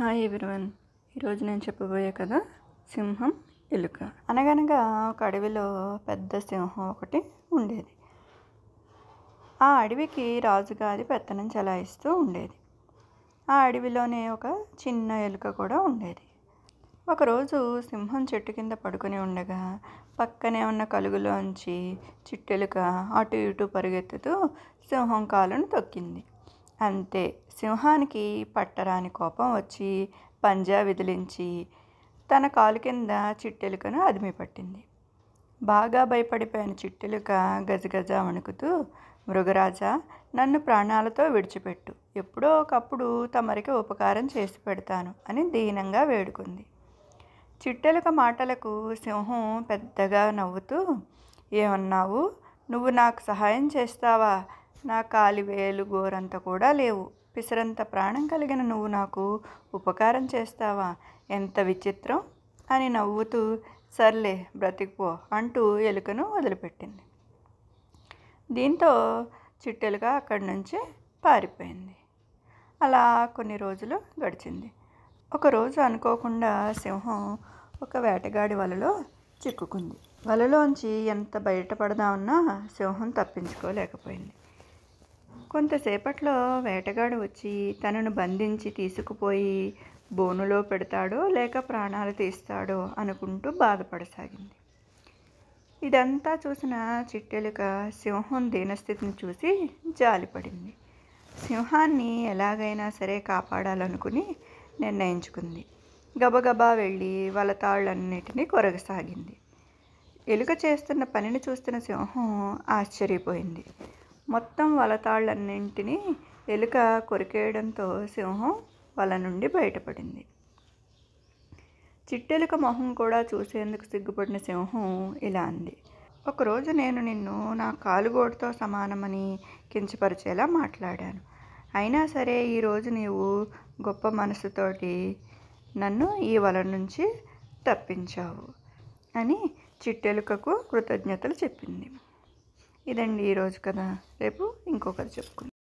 hi everyone ఈరోజు నేను చెప్పబోయే కదా సింహం ఎలుక అనగనగా ఒక అడవిలో పెద్ద సింహం ఒకటి ఉండేది ఆ అడవికి రాజుగారి పెత్తనం చలాయిస్తూ ఉండేది ఆ అడవిలోనే ఒక చిన్న ఎలుక కూడా ఉండేది ఒకరోజు సింహం చెట్టు కింద పడుకుని ఉండగా పక్కనే ఉన్న కలుగులోంచి చిట్టెలుక అటు ఇటు పరిగెత్తుతూ సింహం కాలును తొక్కింది అంతే సింహానికి పట్టరాని కోపం వచ్చి పంజా విదిలించి తన కాలు కింద చిట్టెలుకను అదిమి పట్టింది బాగా భయపడిపోయిన చిట్టెలుక గజగజ వణుకుతూ మృగరాజా నన్ను ప్రాణాలతో విడిచిపెట్టు ఎప్పుడో ఒకప్పుడు తమరికి ఉపకారం చేసి పెడతాను అని దీనంగా వేడుకుంది చిట్టెలుక మాటలకు సింహం పెద్దగా నవ్వుతూ ఏమన్నావు నువ్వు నాకు సహాయం చేస్తావా నా కాలివేలు గోరంత కూడా లేవు పిసరంత ప్రాణం కలిగిన నువ్వు నాకు ఉపకారం చేస్తావా ఎంత విచిత్రం అని నవ్వుతూ సర్లే బ్రతికిపో అంటూ ఎలుకను వదిలిపెట్టింది దీంతో చిట్టెలుగా అక్కడి నుంచి పారిపోయింది అలా కొన్ని రోజులు గడిచింది ఒకరోజు అనుకోకుండా సింహం ఒక వేటగాడి వలలో చిక్కుకుంది వలలోంచి ఎంత బయటపడదామన్నా సింహం తప్పించుకోలేకపోయింది కొంతసేపట్లో వేటగాడు వచ్చి తనను బంధించి తీసుకుపోయి బోనులో పెడతాడో లేక ప్రాణాలు తీస్తాడో అనుకుంటూ బాధపడసాగింది ఇదంతా చూసిన చిట్టెలుక సింహం దీనస్థితిని చూసి జాలిపడింది సింహాన్ని ఎలాగైనా సరే కాపాడాలనుకుని నిర్ణయించుకుంది గబగబా వెళ్ళి వలతాళ్ళన్నిటినీ కొరగసాగింది ఎలుక చేస్తున్న పనిని చూస్తున్న సింహం ఆశ్చర్యపోయింది మొత్తం వలతాళ్ళన్నింటినీ ఎలుక కొరికేయడంతో సింహం వల నుండి బయటపడింది చిట్టెలుక మొహం కూడా చూసేందుకు సిగ్గుపడిన సింహం ఇలా అంది ఒకరోజు నేను నిన్ను నా కాలుగోడుతో సమానమని కించపరిచేలా మాట్లాడాను అయినా సరే ఈరోజు నీవు గొప్ప మనసుతోటి నన్ను ఈ వల నుంచి తప్పించావు అని చిట్టెలుకకు కృతజ్ఞతలు చెప్పింది ఇదండి ఈరోజు కదా రేపు ఇంకొకరు చెప్పుకుందాం